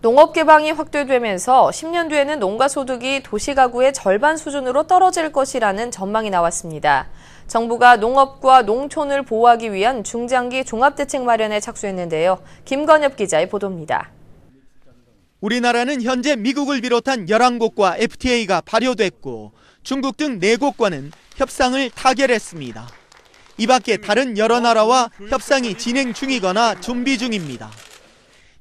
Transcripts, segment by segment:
농업 개방이 확대되면서 10년 뒤에는 농가 소득이 도시 가구의 절반 수준으로 떨어질 것이라는 전망이 나왔습니다. 정부가 농업과 농촌을 보호하기 위한 중장기 종합대책 마련에 착수했는데요. 김건엽 기자의 보도입니다. 우리나라는 현재 미국을 비롯한 11곳과 FTA가 발효됐고 중국 등 4곳과는 협상을 타결했습니다. 이 밖에 다른 여러 나라와 협상이 진행 중이거나 준비 중입니다.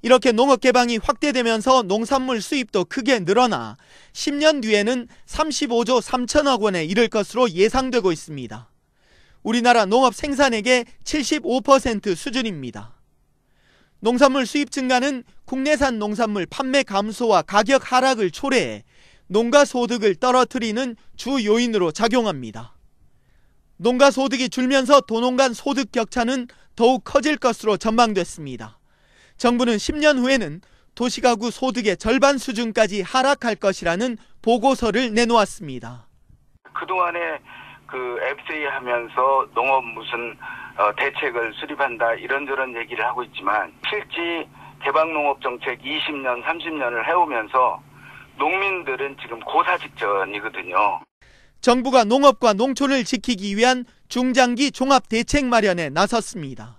이렇게 농업 개방이 확대되면서 농산물 수입도 크게 늘어나 10년 뒤에는 35조 3천억 원에 이를 것으로 예상되고 있습니다. 우리나라 농업 생산액의 75% 수준입니다. 농산물 수입 증가는 국내산 농산물 판매 감소와 가격 하락을 초래해 농가 소득을 떨어뜨리는 주 요인으로 작용합니다. 농가 소득이 줄면서 도농간 소득 격차는 더욱 커질 것으로 전망됐습니다. 정부는 10년 후에는 도시가구 소득의 절반 수준까지 하락할 것이라는 보고서를 내놓았습니다. 그동안에 그 FTA 하면서 농업 무슨 어, 대책을 수립한다 이런저런 얘기를 하고 있지만 실제 개방농업 정책 20년, 30년을 해오면서 농민들은 지금 고사 직전이거든요. 정부가 농업과 농촌을 지키기 위한 중장기 종합 대책 마련에 나섰습니다.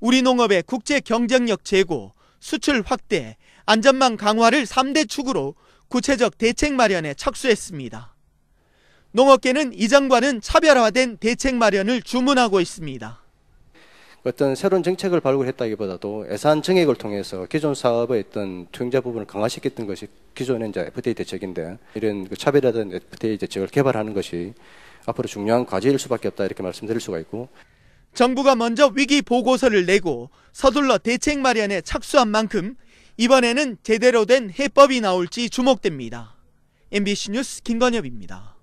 우리 농업의 국제 경쟁력 제고, 수출 확대, 안전망 강화를 3대 축으로 구체적 대책 마련에 착수했습니다. 농업계는 이전과는 차별화된 대책 마련을 주문하고 있습니다. 어떤 새로운 정책을 발굴했다기보다도 예산 정액을 통해서 기존 사업의 어떤 투자 부분을 강화시켰던 것이 기존의 이제 FTA 대책인데 이런 그 차별화된 FTA 대책을 개발하는 것이 앞으로 중요한 과제일 수밖에 없다 이렇게 말씀드릴 수가 있고 정부가 먼저 위기 보고서를 내고 서둘러 대책 마련에 착수한 만큼 이번에는 제대로 된 해법이 나올지 주목됩니다. MBC 뉴스 김건엽입니다.